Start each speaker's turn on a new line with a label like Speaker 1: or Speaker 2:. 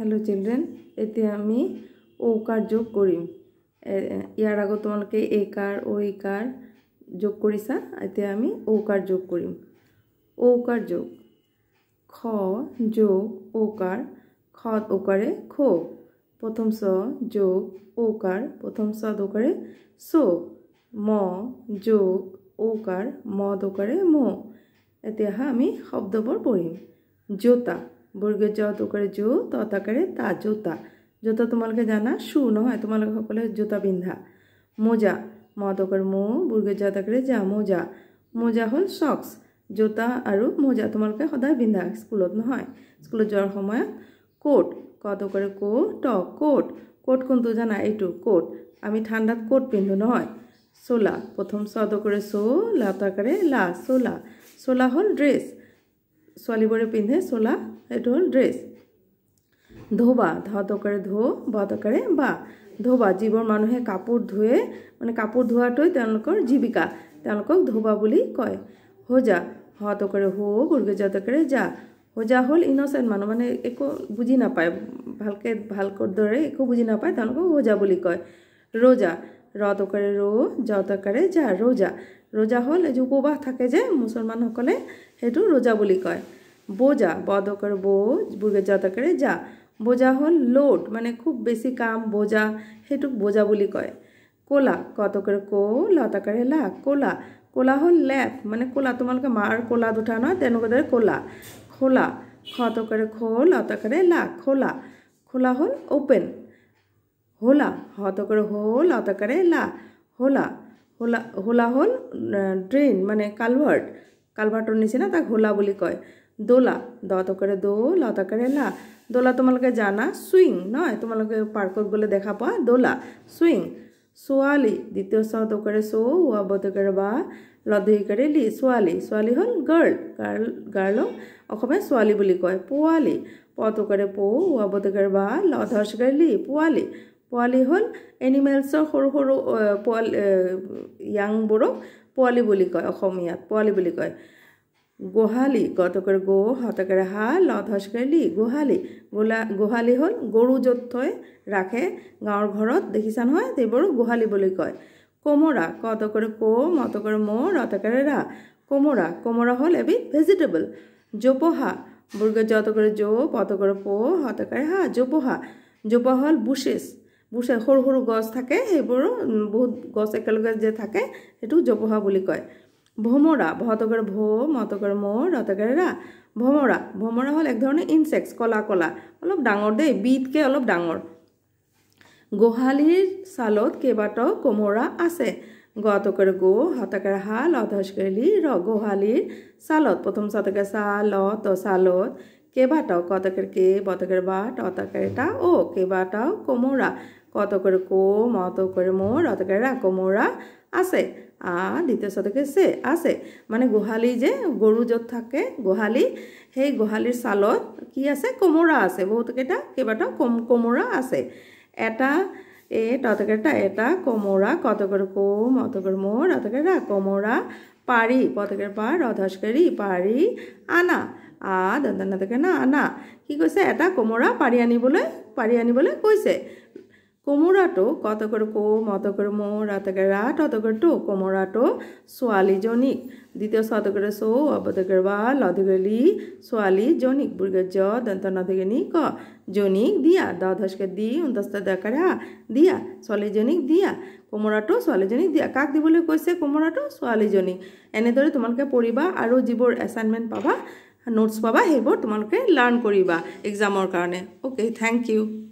Speaker 1: hello children এতিয়া আমি ওকার যোগ করিম ইয়ার আগত তোমালোকে এ কার ও কার যোগ কৰিছা এতিয়া আমি ওকার যোগ করিম ওকার যোগ খ যোগ ওকার খত ওকারে খো প্রথম স যোগ ওকার প্রথম সদ ওকারে সো ম যোগ ওকার মদ ওকারে মো এতে আমি শব্দবোৰ পঢ়িম জোতা ಬುರ್ಗೆ ಜ ತುಕಡೆ ಜೂ ತೋತಾಕಡೆ তা জোতা জোতা তোমালকে জানা শু নহয় তোমালোকে সকলে জোতা পিন্ধা মোজা ম তোকর মো বুর্গে জা যা মোজা মোজা হ'ল চক্স জোতা আৰু মোজা তোমালোকে সদায় পিন্ধা স্কুলত নহয় স্কুলত যোৱাৰ সময়ত কোট কত কৰে কো ট কোট কোট কোনটো জানা এইটো কোট আমি ঠাণ্ডাত কোট পিন্ধো নহয় চোলা প্ৰথম চত কৰে চো লাতা কৰে লা চোলা চোলা হ'ল ড্ৰেছ ছোৱালীবোৰে পিন্ধে চোলা সেইটো হ'ল ড্ৰেছ ধোবা ধা টকাৰে ধো বা টকাৰে বা ধোবা যিবোৰ মানুহে কাপোৰ ধুৱে মানে কাপোৰ ধোৱাটোৱে তেওঁলোকৰ জীৱিকা তেওঁলোকক ধোবা বুলি কয় হোজা হোৱা টকাৰে হো গুৰ্গজা টকাৰে যা হোজা হ'ল ইন'চেণ্ট মানুহ মানে একো বুজি নাপায় ভালকৈ ভালকৈ দৰে একো বুজি নাপায় তেওঁলোকক হোজা বুলি কয় ৰোজা ৰ টকাৰে ৰ যা টকাৰে যা ৰোজা ৰোজা হ'ল এযোৰ উপবাস থাকে যে মুছলমানসকলে সেইটো ৰোজা বুলি কয় বোজা বদকৰ বৌ বুৰ্গে জাতকেৰে যা বোজা হ'ল লোড মানে খুব বেছি কাম বোজা সেইটোক বোজা বুলি কয় ক'লা কতকৰে কৌ লতকৰে লা ক'লা ক'লা হ'ল লেপ মানে ক'লা তোমালোকে মাৰ ক'লা দুটা নহয় তেওঁলোকৰ দৰে ক'লা খোলা খতকৰে খৌ লতকৰে লা খোলা খোলা হ'ল অ'পেন হোলা হতকৰে হৌ লতকৰে লা হোলা হোলা হোলা হ'ল ড্ৰেইন মানে কালভাৰ্ট কালভাৰ্টৰ নিচিনা তাক হোলা বুলি কয় দোলা দ তকেৰে দৌল অ তকেৰে লা দোলা তোমালোকে জানা চুইং নহয় তোমালোকে পাৰ্কত গ'লে দেখা পোৱা দোলা চুইং ছোৱালী দ্বিতীয় চ তকেৰে চৌ অ বতকেৰে বা লদহিকাৰে লি ছোৱালী ছোৱালী হ'ল গাৰ্ল গাৰ্ল গাৰ্লক অসমীয়া ছোৱালী বুলি কয় পোৱালি প তকেৰে পৌ অ বতকেৰে বা লধৰ্ষকাৰে লি পোৱালি পোৱালি হ'ল এনিমেলছৰ সৰু সৰু পোৱালি য়াংবোৰক পোৱালি বুলি কয় অসমীয়াত পোৱালি বুলি কয় গোহালি গতকৰে গো হতকৰে হা লধকৰে লি গোহালি গোলা গোহালি হ'ল গৰু য'ত থৈ ৰাখে গাঁৱৰ ঘৰত দেখিছা নহয় সেইবোৰো গোহালি বুলি কয় কোমোৰা কতকৰে ক মতকৰে মোৰ অতকৰে ৰা কোমোৰা কোমোৰা হ'ল এবি ভেজিটেবল জোপোহা বুৰ্গ যতকৰে জো অতকৰে প হতকৰে হা জোপোহা জোপোহা হ'ল বুচেছ বুঝছে সৰু সৰ গছ থাকে সেইবোৰ বহুত গছ একেলগে যে থাকে সেইটো জপহা বুলি কয় ভমৰা ভতগেৰ ভ মতগেৰ ম ৰতগেৰ ৰা ভমৰা ভমৰা হল এক ধৰনেৰ ইনসেক্টস কলা কলা অলপ ডাঙৰ দেই বিধকৈ অলপ ডাঙৰ গোহালিৰ ছালত কেইবাটাও কোমোৰা আছে গতকেৰ গো হতকেৰ হা লধসকেৰ লি ৰ গোহালিৰ সালত প্ৰথম শতকেৰ সা ল ত ছালত কেবাটাও কতকের কে বতকের বাট অতকের এটা ও কেবাটাও কোমোরা কত করে কো মত করে মোর অতকের রা কোমোরা আছে আ দ্বিতীয় শতকে সে আছে মানে গোহালি যে গরু য'ত থাকে গোহালি সেই গোহালিৰ ছালত কি আছে কোমোৰা আছে বহুতকেইটা কেইবাটাও কম কোমোৰা আছে এটা এ ততকেটা এটা কোমোৰা কতকের কোম করে মোর অতকের রা কোমোৰা পাৰি পতকের পার অধস্করি পাৰি আনা আ দন্তা নাথাকে না আনা কি কৈছে এটা কোমোৰা পাৰি আনিবলৈ পাৰি আনিবলৈ কৈছে কোমোৰাটো কত কৰ কোম অত কৰ মৌ ৰাত ৰাত অত কৰ টো কোমোৰাটো ছোৱালীজনীক দ্বিতীয় চত কৰে চৌ অবধ কৰ বা লধগলি ছোৱালীজনীক বুৰ্গ জ দন্ত নাথাকে নি ক জনীক দিয়া দহ দহকে দি দহটা দেখা দিয়া ছোৱালীজনীক দিয়া কোমোৰাটো ছোৱালীজনীক দিয়া কাক দিবলৈ কৈছে কোমোৰাটো ছোৱালীজনীক এনেদৰে তোমালোকে পঢ়িবা আৰু যিবোৰ এছাইনমেণ্ট পাবা নোটছ পাবা সেইবোৰ তোমালোকে লাৰ্ণ কৰিবা এক্সামৰ কাৰণে অ'কে থেংক ইউ